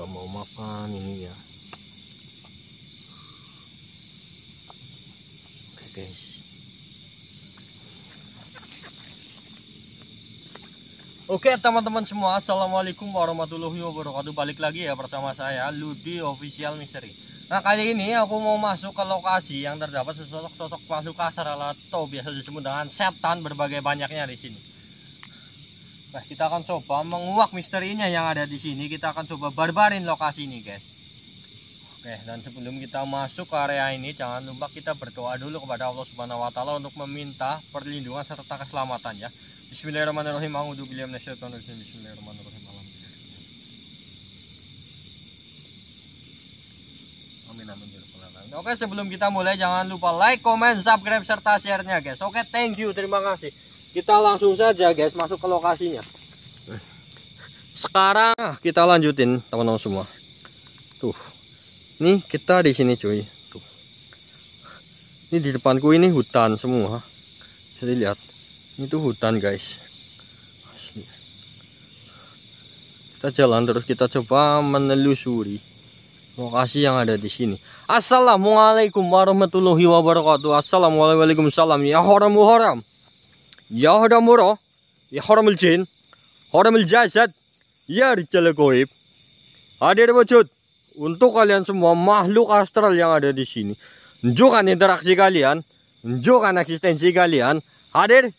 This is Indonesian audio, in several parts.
nggak mau makan ini ya oke guys Oke teman-teman semua Assalamualaikum warahmatullahi wabarakatuh Balik lagi ya bersama saya Ludi Official Misteri Nah kali ini aku mau masuk ke lokasi Yang terdapat sosok-sosok palsu kasar atau biasa disebut dengan setan Berbagai banyaknya di sini Nah, kita akan coba menguak misterinya yang ada di sini. Kita akan coba barbarin lokasi ini, guys. Oke, dan sebelum kita masuk ke area ini, jangan lupa kita berdoa dulu kepada Allah Subhanahu wa taala untuk meminta perlindungan serta keselamatan ya. Bismillahirrahmanirrahim. A'udzu billahi minasyaitonir rajim. Bismillahirrahmanirrahim. Amin amin ya Oke, sebelum kita mulai jangan lupa like, comment, subscribe serta share-nya, guys. Oke, thank you. Terima kasih kita langsung saja guys masuk ke lokasinya sekarang ah, kita lanjutin teman-teman semua tuh nih kita di sini cuy tuh ini di depanku ini hutan semua jadi lihat tuh hutan guys Asli. kita jalan terus kita coba menelusuri lokasi yang ada di sini. Assalamualaikum warahmatullahi wabarakatuh. Assalamualaikum salam ya haram ya haram ya هذا مرة يا حرم الجن حرم الجسد ya ricale Goib. Hadir wujud untuk kalian semua makhluk astral yang ada di sini. Tunjukkan interaksi kalian, tunjukkan eksistensi kalian. Hadir.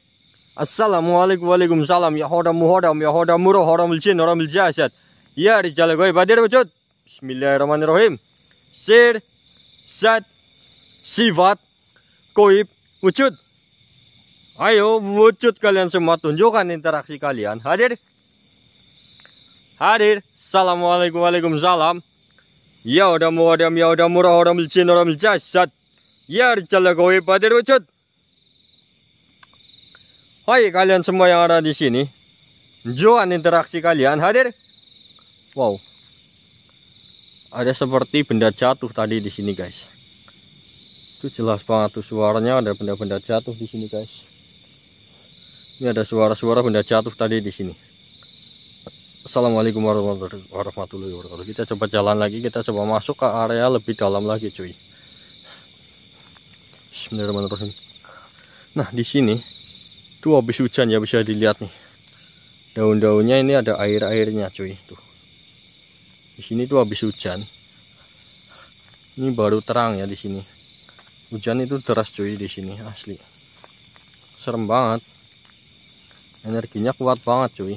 Assalamualaikum waalaikumsalam ya hodam hodam ya hodam muro hodam jin hodam jasad. Ya ricale Goib hadir wujud. Bismillahirrahmanirrahim. Sir, Sat, Sifat, Goib, wujud. Ayo, wujud kalian semua, tunjukkan interaksi kalian. Hadir. Hadir. Assalamualaikum waalaikumsalam. Ya udah mau adam ya udah murah orang milcin orang jasad Ya rejala gue padir wujud. Hai kalian semua yang ada di sini. Tunjukkan interaksi kalian. Hadir. Wow. Ada seperti benda jatuh tadi di sini, guys. Itu jelas banget tuh suaranya ada benda-benda jatuh di sini, guys. Ini ada suara-suara benda jatuh tadi di sini. Assalamualaikum warahmatullahi wabarakatuh. Kita coba jalan lagi, kita coba masuk ke area lebih dalam lagi, cuy. Bismillahirrahmanirrahim. Nah, di sini tuh habis hujan ya bisa dilihat nih. Daun-daunnya ini ada air-airnya, cuy. Tuh. Di sini tuh habis hujan. Ini baru terang ya di sini. Hujan itu deras, cuy, di sini asli. Serem banget energinya kuat banget cuy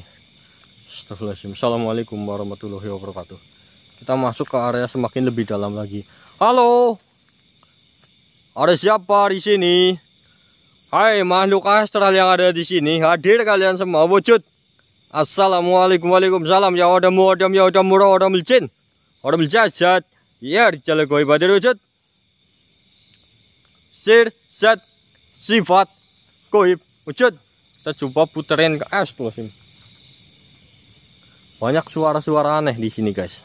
Assalamualaikum warahmatullahi wabarakatuh kita masuk ke area semakin lebih dalam lagi halo ada siapa di sini hai makhluk astral yang ada di sini hadir kalian semua wujud Assalamualaikum Waalaikumsalam ya adam adam ya adam murah adam jin adam jasad ya jalan goib badir wujud sir set sifat goib wujud kita coba puterin ke es tuh sini. Banyak suara-suara aneh di sini guys.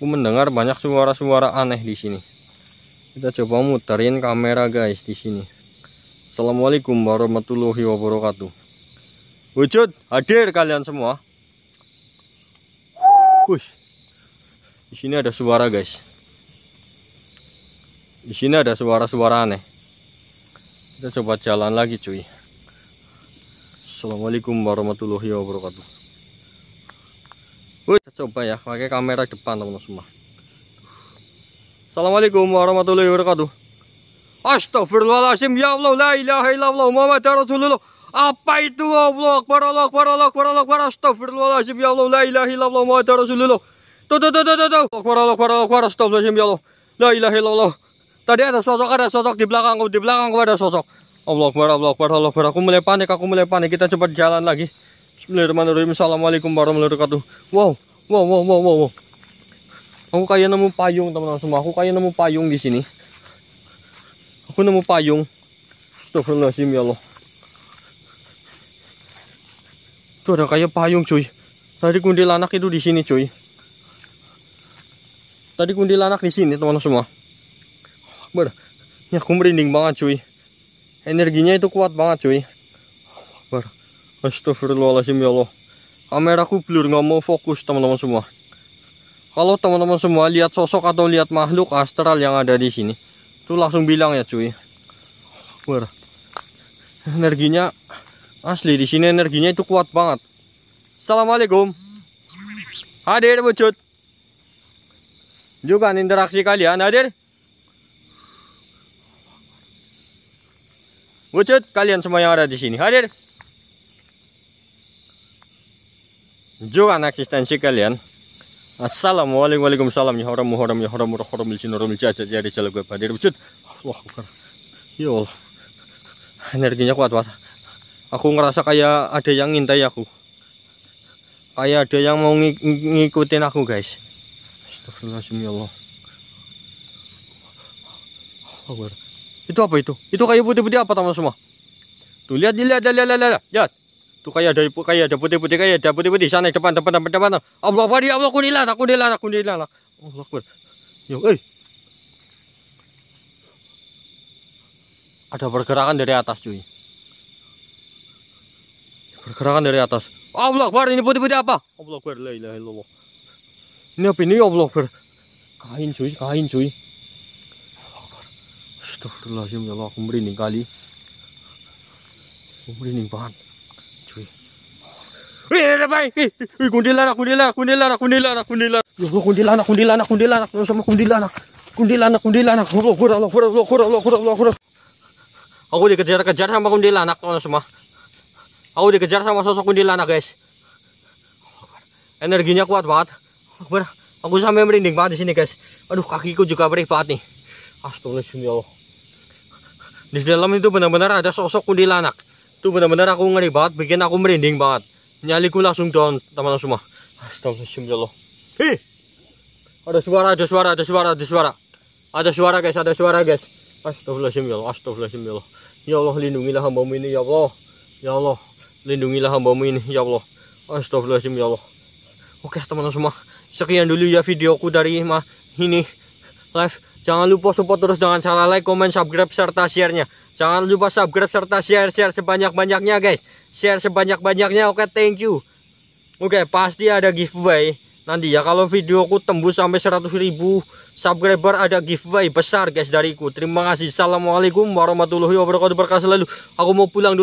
Aku mendengar banyak suara-suara aneh di sini. Kita coba muterin kamera guys di sini. Assalamualaikum warahmatullahi wabarakatuh. Wujud hadir kalian semua. Push. Di sini ada suara guys. Di sini ada suara-suara aneh. Kita coba jalan lagi cuy. Assalamualaikum warahmatullahi wabarakatuh Wih, coba ya pakai kamera depan teman-teman semua Assalamualaikum warahmatullahi wabarakatuh Astagfirullahaladzim ya Allah la ilaha illallah Muhammad Rasulullah apa itu Allah Akbar Allah Akbar Allah Akbar Allah Akbar Astagfirullahaladzim ya Allah la ilaha illallah Muhammad Rasulullah Tuh tuh tuh tuh tuh Allah Akbar Allah Akbar Allah Akbar Astagfirullahaladzim ya Allah La ilaha illallah Tadi ada sosok ada sosok di belakangku di belakangku ada sosok Allah Akbar, Allah Akbar, Allah Akbar. Aku mulai panik, aku mulai panik. Kita cepat jalan lagi. Bismillahirrahmanirrahim. Assalamualaikum warahmatullahi wabarakatuh. Wow, wow, wow, wow, wow. Aku kayak nemu payung, teman-teman semua. Aku kayak nemu payung di sini. Aku nemu payung. Astagfirullahaladzim, ya Allah. Itu ada kayak payung, cuy. Tadi kundilanak itu di sini, cuy. Tadi kundilanak di sini, teman-teman semua. Ber. Ya, aku merinding banget, cuy energinya itu kuat banget cuy astagfirullahaladzim ya Allah kameraku blur nggak mau fokus teman-teman semua kalau teman-teman semua lihat sosok atau lihat makhluk astral yang ada di sini itu langsung bilang ya cuy Akbar energinya asli di sini energinya itu kuat banget Assalamualaikum hadir wujud juga interaksi kalian hadir Wujud kalian semua yang ada di sini. Hadir. Juga eksistensi kalian. Assalamualaikum salam ya haram haram ya haram haram ya haram jajat ya rijal gue hadir wujud. Allah akbar. Ya Allah. Energinya kuat banget. Aku ngerasa kayak ada yang ngintai aku. Kayak ada yang mau ng ngikutin aku, guys. Astagfirullahaladzim ya Allah. Allah itu apa itu? Itu kayu putih-putih apa teman semua? Tuh lihat lihat lihat lihat lihat. lihat. Tuh kayak ada kayak ada putih-putih kayak ada putih-putih sana depan depan depan depan. Allah wali Allah kunilah aku nilah aku nilah. Allah Akbar. Yo, eh. Ada pergerakan dari atas cuy. Pergerakan dari atas. Allah Akbar ini putih-putih apa? Allah Akbar la ilaha illallah. Ini apa ini Allah Akbar? Kain cuy, kain cuy. Astagfirullahaladzim ya Allah aku merinding kali aku merinding banget cuy Wih, eh, ada baik. Wih, eh, eh, kuntilanak, kuntilanak, kuntilanak, kuntilanak, kuntilanak. Ya Allah, kuntilanak, kuntilanak, kuntilanak. Ya sama kuntilanak. Kuntilanak, kuntilanak. Ya Allah, kurang, Allah, kurang, Allah, kurang, Allah, kurang, Allah, kurang. Aku dikejar-kejar sama kuntilanak, teman ya semua. Aku dikejar sama sosok kuntilanak, guys. Energinya kuat banget. Aku sampai merinding banget di sini, guys. Aduh, kakiku juga perih banget nih. Astagfirullahaladzim ya Allah di dalam itu benar-benar ada sosok kuntilanak itu benar-benar aku ngeri banget bikin aku merinding banget nyaliku langsung down teman-teman semua astagfirullah ya hi ada suara ada suara ada suara ada suara ada suara guys ada suara guys astagfirullahaladzim ya astagfirullah ya, ya Allah lindungilah hamba ini ya Allah ya Allah lindungilah hamba ini ya Allah astagfirullahaladzim ya Allah oke teman-teman semua sekian dulu ya videoku dari ini live Jangan lupa support terus dengan cara like, komen, subscribe, serta share-nya. Jangan lupa subscribe serta share-share sebanyak-banyaknya guys. Share sebanyak-banyaknya, oke okay, thank you. Oke, okay, pasti ada giveaway nanti ya. Kalau videoku tembus sampai 100 ribu subscriber ada giveaway besar guys dariku. Terima kasih. Assalamualaikum warahmatullahi wabarakatuh. Berkah selalu. Aku mau pulang dulu.